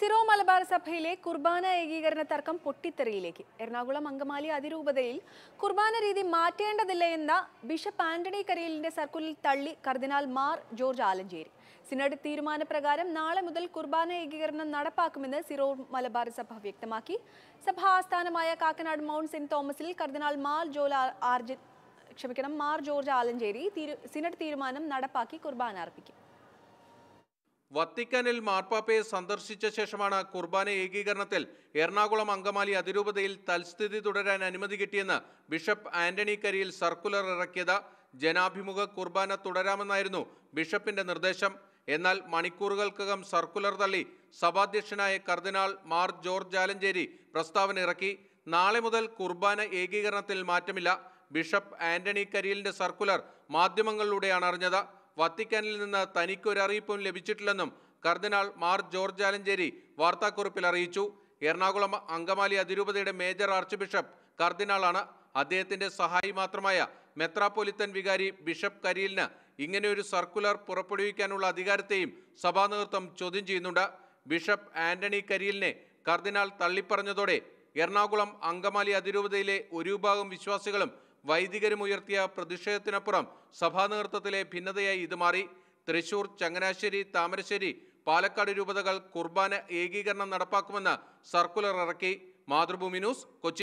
Syro Malabar സഭയിലെ കുർബാന ഏകീകരണ തർക്കം പൊട്ടിത്തെറിയിലേക്ക് എറണാകുളം അങ്കമാലി അതിരൂപതയിൽ കുർബാന രീതി മാറ്റേണ്ടതില്ല എന്ന ബിഷപ്പ് ആന്റണി കരിയലിന്റെ സർക്കുലിൽ തള്ളി കർദിനാൽ മാർ ജോർജ് ആലഞ്ചേരി സിനഡ് തീരുമാനപ്രകാരം നാളെ മുതൽ കുർബാന ഏകീകരണം നടപ്പാക്കുമെന്ന് സിറോ മലബാർ സഭ വ്യക്തമാക്കി സഭാ ആസ്ഥാനമായ കാക്കനാട് മൗണ്ട് സെന്റ് തോമസിൽ കർദിനാൾ മാർ ജോൽ ആർജി ക്ഷമിക്കണം മാർ ജോർജ് ആലഞ്ചേരി സിനഡ് തീരുമാനം നടപ്പാക്കി കുർബാന അർപ്പിക്കും വത്തിക്കാനിൽ മാർപ്പാപ്പയെ സന്ദർശിച്ച ശേഷമാണ് കുർബാന ഏകീകരണത്തിൽ എറണാകുളം അങ്കമാലി അതിരൂപതയിൽ തൽസ്ഥിതി തുടരാൻ അനുമതി കിട്ടിയെന്ന് ബിഷപ്പ് ആന്റണി കരിയിൽ സർക്കുലർ ഇറക്കിയത് ജനാഭിമുഖ കുർബാന തുടരാമെന്നായിരുന്നു ബിഷപ്പിന്റെ നിർദ്ദേശം എന്നാൽ മണിക്കൂറുകൾക്കകം സർക്കുലർ തള്ളി സഭാധ്യക്ഷനായ കർദിനാൾ മാർ ജോർജ് ആലഞ്ചേരി പ്രസ്താവന ഇറക്കി നാളെ മുതൽ കുർബാന ഏകീകരണത്തിൽ മാറ്റമില്ല ബിഷപ്പ് ആന്റണി കരിയലിന്റെ സർക്കുലർ മാധ്യമങ്ങളിലൂടെയാണ് അറിഞ്ഞത് വത്തിക്കാനിൽ നിന്ന് തനിക്കൊരറിയിപ്പും ലഭിച്ചിട്ടില്ലെന്നും കർദിനാൾ മാർ ജോർജ് ആലഞ്ചേരി വാർത്താക്കുറിപ്പിൽ അറിയിച്ചു എറണാകുളം അങ്കമാലി അതിരൂപതയുടെ മേജർ ആർച്ച് ബിഷപ്പ് കർദിനാളാണ് അദ്ദേഹത്തിന്റെ സഹായി മാത്രമായ മെത്രാപൊലിത്തൻ വികാരി ബിഷപ്പ് കരീലിന് ഇങ്ങനെയൊരു സർക്കുലർ പുറപ്പെടുവിക്കാനുള്ള അധികാരത്തെയും സഭാ നേതൃത്വം ചോദ്യം ചെയ്യുന്നുണ്ട് ബിഷപ്പ് ആന്റണി കരീലിനെ കർദിനാൾ തള്ളിപ്പറഞ്ഞതോടെ എറണാകുളം അങ്കമാലി അതിരൂപതയിലെ ഒരു വിഭാഗം വിശ്വാസികളും വൈദികരും ഉയർത്തിയ പ്രതിഷേധത്തിനപ്പുറം സഭാ നേതൃത്വത്തിലെ ഭിന്നതയായി ഇത് മാറി തൃശൂർ ചങ്ങനാശ്ശേരി താമരശ്ശേരി പാലക്കാട് രൂപതകൾ കുർബാന ഏകീകരണം നടപ്പാക്കുമെന്ന് സർക്കുലർ ഇറക്കി മാതൃഭൂമി ന്യൂസ് കൊച്ചി